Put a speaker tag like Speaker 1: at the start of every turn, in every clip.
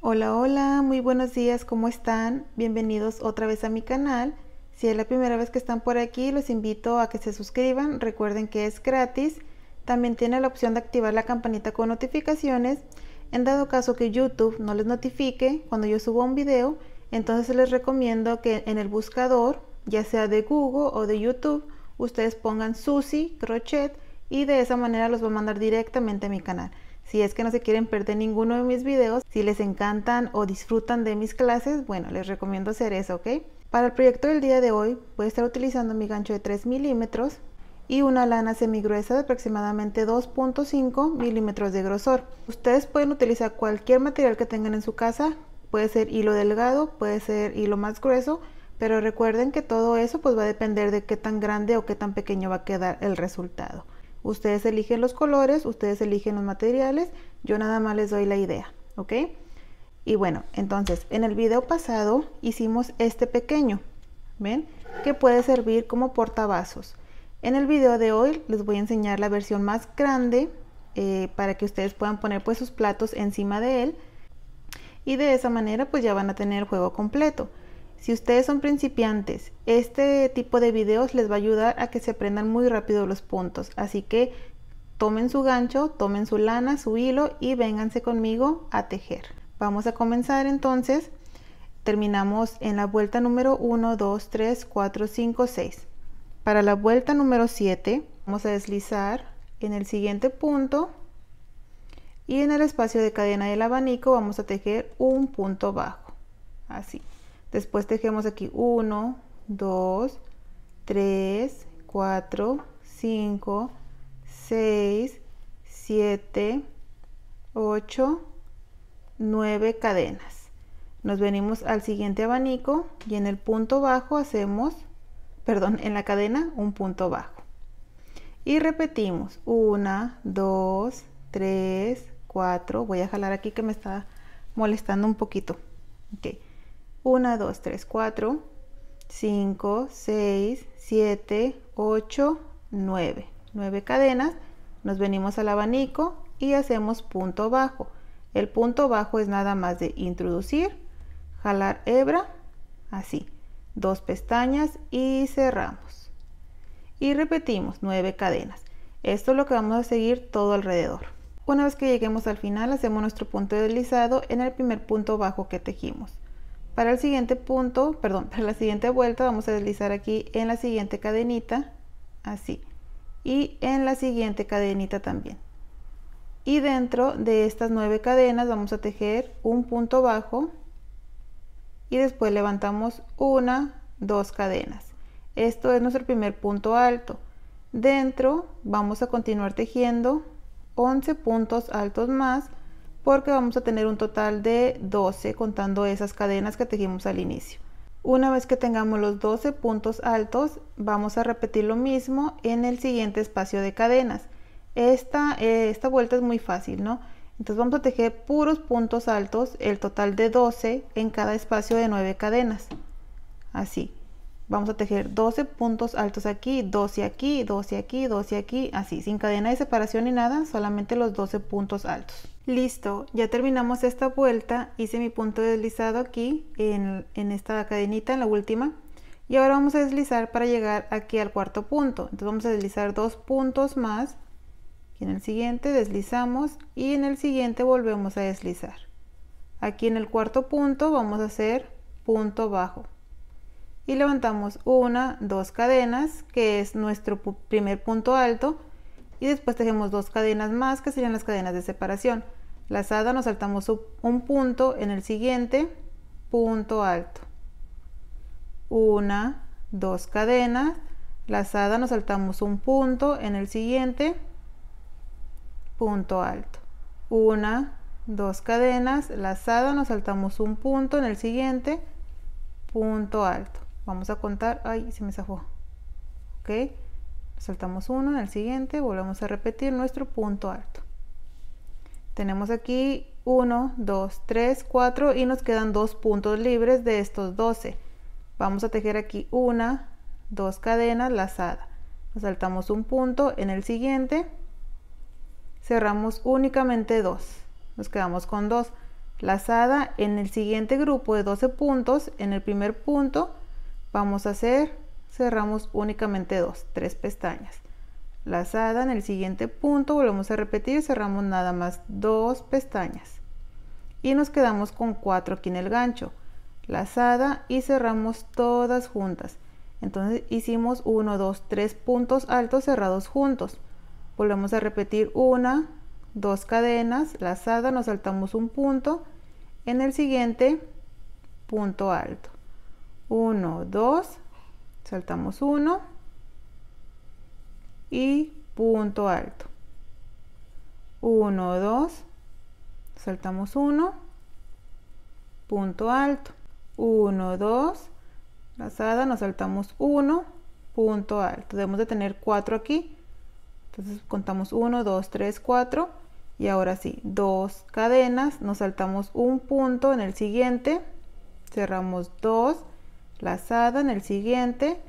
Speaker 1: Hola, hola, muy buenos días, ¿cómo están? Bienvenidos otra vez a mi canal. Si es la primera vez que están por aquí, los invito a que se suscriban. Recuerden que es gratis. También tiene la opción de activar la campanita con notificaciones. En dado caso que YouTube no les notifique cuando yo subo un video, entonces les recomiendo que en el buscador, ya sea de Google o de YouTube, ustedes pongan Susi Crochet y de esa manera los va a mandar directamente a mi canal. Si es que no se quieren perder ninguno de mis videos, si les encantan o disfrutan de mis clases, bueno, les recomiendo hacer eso, ¿ok? Para el proyecto del día de hoy voy a estar utilizando mi gancho de 3 milímetros y una lana semigruesa de aproximadamente 2.5 milímetros de grosor. Ustedes pueden utilizar cualquier material que tengan en su casa, puede ser hilo delgado, puede ser hilo más grueso, pero recuerden que todo eso pues va a depender de qué tan grande o qué tan pequeño va a quedar el resultado. Ustedes eligen los colores, ustedes eligen los materiales, yo nada más les doy la idea, ¿ok? Y bueno, entonces en el video pasado hicimos este pequeño, ¿ven? Que puede servir como portavasos. En el video de hoy les voy a enseñar la versión más grande eh, para que ustedes puedan poner pues sus platos encima de él y de esa manera pues ya van a tener el juego completo. Si ustedes son principiantes, este tipo de videos les va a ayudar a que se aprendan muy rápido los puntos. Así que tomen su gancho, tomen su lana, su hilo y vénganse conmigo a tejer. Vamos a comenzar entonces. Terminamos en la vuelta número 1, 2, 3, 4, 5, 6. Para la vuelta número 7 vamos a deslizar en el siguiente punto y en el espacio de cadena del abanico vamos a tejer un punto bajo. Así. Después tejemos aquí 1, 2, 3, 4, 5, 6, 7, 8, 9 cadenas. Nos venimos al siguiente abanico y en el punto bajo hacemos, perdón, en la cadena un punto bajo. Y repetimos 1, 2, 3, 4. Voy a jalar aquí que me está molestando un poquito. Okay. 1, 2, 3, 4, 5, 6, 7, 8, 9. 9 cadenas. Nos venimos al abanico y hacemos punto bajo. El punto bajo es nada más de introducir, jalar hebra, así. Dos pestañas y cerramos. Y repetimos 9 cadenas. Esto es lo que vamos a seguir todo alrededor. Una vez que lleguemos al final, hacemos nuestro punto deslizado en el primer punto bajo que tejimos. Para el siguiente punto, perdón, para la siguiente vuelta vamos a deslizar aquí en la siguiente cadenita, así, y en la siguiente cadenita también. Y dentro de estas nueve cadenas vamos a tejer un punto bajo y después levantamos una, dos cadenas. Esto es nuestro primer punto alto. Dentro vamos a continuar tejiendo 11 puntos altos más porque vamos a tener un total de 12 contando esas cadenas que tejimos al inicio. Una vez que tengamos los 12 puntos altos, vamos a repetir lo mismo en el siguiente espacio de cadenas. Esta, eh, esta vuelta es muy fácil, ¿no? Entonces vamos a tejer puros puntos altos, el total de 12 en cada espacio de 9 cadenas. Así. Vamos a tejer 12 puntos altos aquí, 12 aquí, 12 aquí, 12 aquí, así, sin cadena de separación ni nada, solamente los 12 puntos altos. Listo, ya terminamos esta vuelta, hice mi punto deslizado aquí en, esta cadenita, en la última, y ahora vamos a deslizar para llegar aquí al cuarto punto. Entonces vamos a deslizar dos puntos más, en el siguiente deslizamos y en el siguiente volvemos a deslizar. Aquí en el cuarto punto vamos a hacer punto bajo y levantamos una, dos cadenas, que es nuestro primer punto alto, y después tejemos dos cadenas más, que serían las cadenas de separación. Lazada nos saltamos un punto en el siguiente punto alto. Una, dos cadenas, lazada nos saltamos un punto en el siguiente punto alto. Una, dos cadenas, lazada nos saltamos un punto en el siguiente punto alto vamos a contar, ay, se me zafó, ok, saltamos uno, en el siguiente volvemos a repetir nuestro punto alto. Tenemos aquí 1, 2, 3, 4 y nos quedan dos puntos libres de estos 12. Vamos a tejer aquí una, dos cadenas lazada. Nos saltamos un punto, en el siguiente cerramos únicamente dos. Nos quedamos con dos lazada en el siguiente grupo de 12 puntos, en el primer punto Vamos a hacer, cerramos únicamente dos, tres pestañas. Lazada en el siguiente punto, volvemos a repetir, cerramos nada más dos pestañas. Y nos quedamos con cuatro aquí en el gancho. Lazada y cerramos todas juntas. Entonces hicimos uno dos tres puntos altos cerrados juntos. Volvemos a repetir una, dos cadenas, lazada, nos saltamos un punto, en el siguiente punto alto. 1, 2, saltamos 1 y punto alto. 1, 2, saltamos 1, punto alto. 1, 2, lazada, nos saltamos 1, punto alto. Debemos de tener 4 aquí. Entonces contamos 1, 2, 3, 4. Y ahora sí, dos cadenas, nos saltamos un punto en el siguiente, cerramos 2, lazada en el siguiente,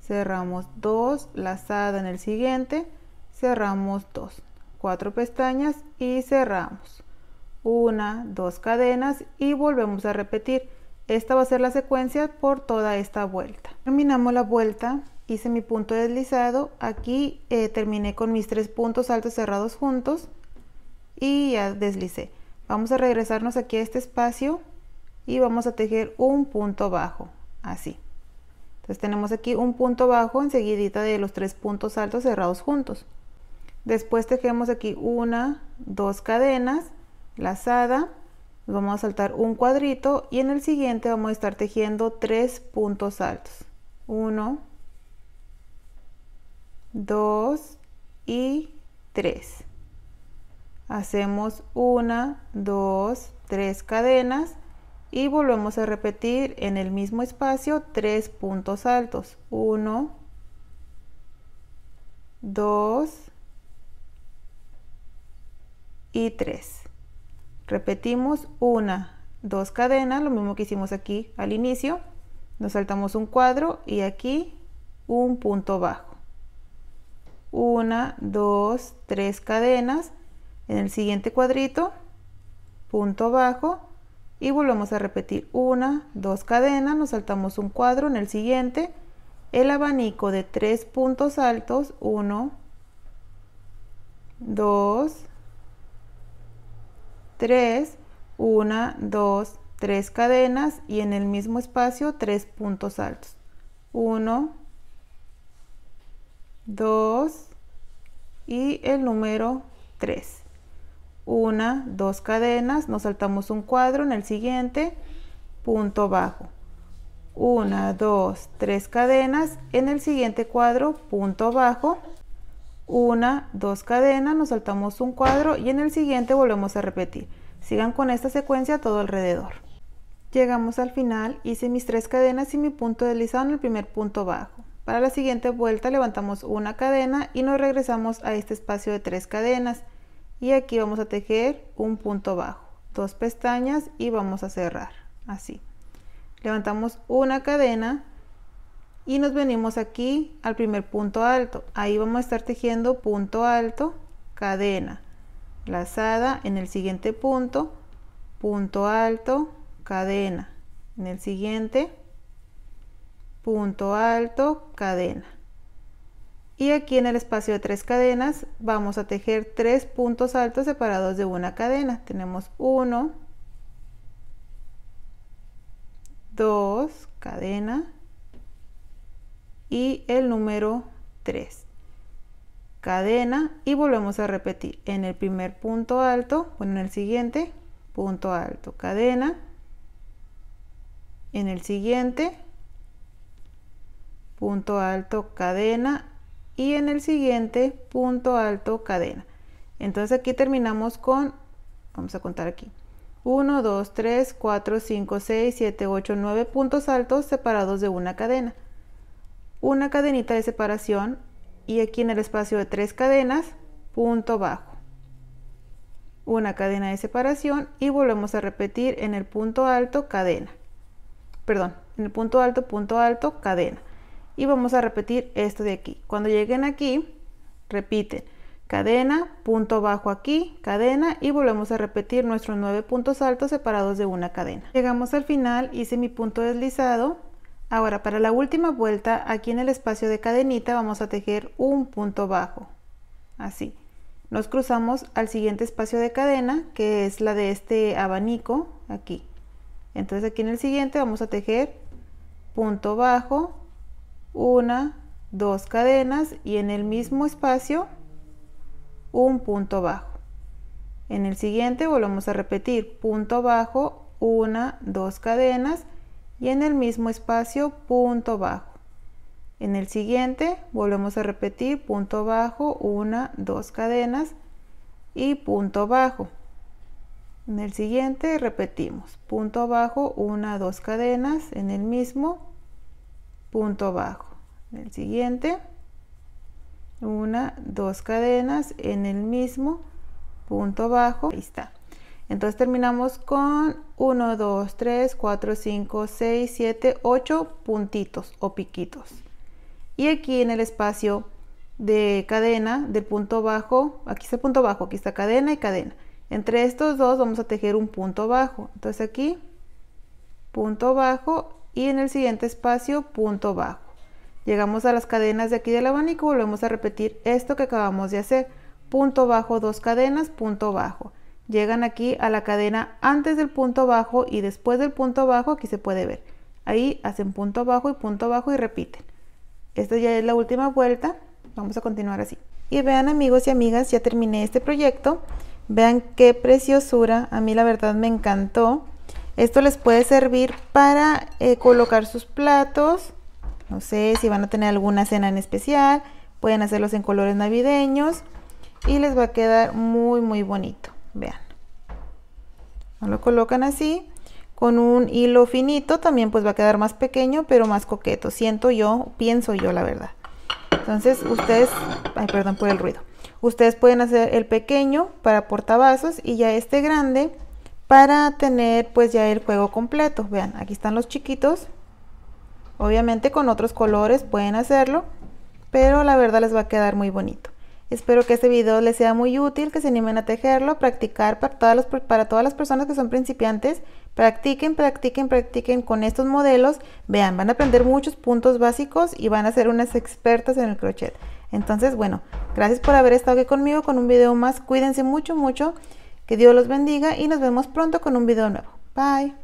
Speaker 1: cerramos dos, lazada en el siguiente, cerramos dos, cuatro pestañas y cerramos. Una, dos cadenas y volvemos a repetir. Esta va a ser la secuencia por toda esta vuelta. Terminamos la vuelta, hice mi punto deslizado, aquí eh, terminé con mis tres puntos altos cerrados juntos y ya deslicé. Vamos a regresarnos aquí a este espacio y vamos a tejer un punto bajo así. Entonces tenemos aquí un punto bajo enseguidita de los tres puntos altos cerrados juntos. Después tejemos aquí una, dos cadenas, lazada, vamos a saltar un cuadrito y en el siguiente vamos a estar tejiendo tres puntos altos. Uno, dos y tres. Hacemos una, dos, tres cadenas, y volvemos a repetir en el mismo espacio tres puntos altos 1 2 y 3 repetimos una dos cadenas lo mismo que hicimos aquí al inicio nos saltamos un cuadro y aquí un punto bajo una dos tres cadenas en el siguiente cuadrito punto bajo y volvemos a repetir una, dos cadenas, nos saltamos un cuadro, en el siguiente el abanico de tres puntos altos, 1, 2, 3, 1, 2, 3 cadenas y en el mismo espacio tres puntos altos, 1, 2 y el número 3 una, dos cadenas, nos saltamos un cuadro en el siguiente, punto bajo. Una, dos, tres cadenas, en el siguiente cuadro, punto bajo. Una, dos cadenas, nos saltamos un cuadro y en el siguiente volvemos a repetir. Sigan con esta secuencia todo alrededor. Llegamos al final, hice mis tres cadenas y mi punto deslizado en el primer punto bajo. Para la siguiente vuelta levantamos una cadena y nos regresamos a este espacio de tres cadenas y aquí vamos a tejer un punto bajo dos pestañas y vamos a cerrar así levantamos una cadena y nos venimos aquí al primer punto alto ahí vamos a estar tejiendo punto alto cadena lazada en el siguiente punto punto alto cadena en el siguiente punto alto cadena y aquí en el espacio de tres cadenas vamos a tejer tres puntos altos separados de una cadena tenemos 1 2 cadena y el número 3 cadena y volvemos a repetir en el primer punto alto bueno en el siguiente punto alto cadena en el siguiente punto alto cadena y en el siguiente punto alto cadena. Entonces aquí terminamos con, vamos a contar aquí, 1, 2, 3, 4, 5, 6, 7, 8, 9 puntos altos separados de una cadena. Una cadenita de separación y aquí en el espacio de tres cadenas, punto bajo. Una cadena de separación y volvemos a repetir en el punto alto cadena. Perdón, en el punto alto, punto alto, cadena y vamos a repetir esto de aquí. Cuando lleguen aquí, repiten cadena, punto bajo aquí, cadena y volvemos a repetir nuestros nueve puntos altos separados de una cadena. Llegamos al final, hice mi punto deslizado. Ahora para la última vuelta, aquí en el espacio de cadenita vamos a tejer un punto bajo, así. Nos cruzamos al siguiente espacio de cadena, que es la de este abanico, aquí. Entonces aquí en el siguiente vamos a tejer punto bajo, una, dos cadenas y en el mismo espacio un punto bajo. En el siguiente volvemos a repetir punto bajo, una, dos cadenas y en el mismo espacio punto bajo. En el siguiente volvemos a repetir punto bajo, una, dos cadenas y punto bajo. En el siguiente repetimos punto bajo, una, dos cadenas en el mismo punto bajo el siguiente una dos cadenas en el mismo punto bajo ahí está entonces terminamos con 1 2 3 4 5 6 7 8 puntitos o piquitos y aquí en el espacio de cadena del punto bajo aquí está punto bajo aquí está cadena y cadena entre estos dos vamos a tejer un punto bajo entonces aquí punto bajo y en el siguiente espacio punto bajo. Llegamos a las cadenas de aquí del abanico, volvemos a repetir esto que acabamos de hacer. Punto bajo, dos cadenas, punto bajo. Llegan aquí a la cadena antes del punto bajo y después del punto bajo, aquí se puede ver. Ahí hacen punto bajo y punto bajo y repiten. Esta ya es la última vuelta, vamos a continuar así. Y vean amigos y amigas, ya terminé este proyecto. Vean qué preciosura, a mí la verdad me encantó. Esto les puede servir para eh, colocar sus platos. No sé si van a tener alguna cena en especial. Pueden hacerlos en colores navideños. Y les va a quedar muy, muy bonito. Vean. Lo colocan así. Con un hilo finito también pues va a quedar más pequeño, pero más coqueto. Siento yo, pienso yo la verdad. Entonces ustedes, ay perdón por el ruido. Ustedes pueden hacer el pequeño para portavasos y ya este grande para tener pues ya el juego completo. Vean, aquí están los chiquitos. Obviamente con otros colores pueden hacerlo, pero la verdad les va a quedar muy bonito. Espero que este video les sea muy útil, que se animen a tejerlo, practicar para todas las, para todas las personas que son principiantes. Practiquen, practiquen, practiquen con estos modelos. Vean, van a aprender muchos puntos básicos y van a ser unas expertas en el crochet. Entonces, bueno, gracias por haber estado aquí conmigo con un video más. Cuídense mucho, mucho. Que Dios los bendiga y nos vemos pronto con un video nuevo. Bye.